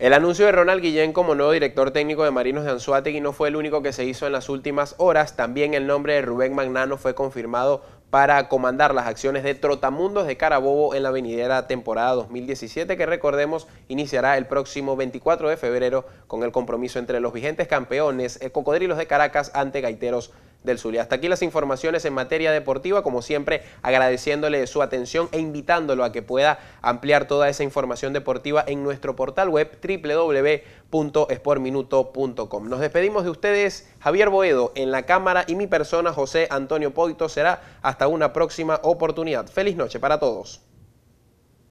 El anuncio de Ronald Guillén como nuevo director técnico de Marinos de Anzuategui no fue el único que se hizo en las últimas horas. También el nombre de Rubén Magnano fue confirmado para comandar las acciones de Trotamundos de Carabobo en la venidera temporada 2017 que recordemos iniciará el próximo 24 de febrero con el compromiso entre los vigentes campeones eh, Cocodrilos de Caracas ante Gaiteros del Zulia. Hasta aquí las informaciones en materia deportiva, como siempre agradeciéndole su atención e invitándolo a que pueda ampliar toda esa información deportiva en nuestro portal web www.esportminuto.com. Nos despedimos de ustedes, Javier Boedo en la cámara y mi persona, José Antonio Poito, será hasta una próxima oportunidad. Feliz noche para todos.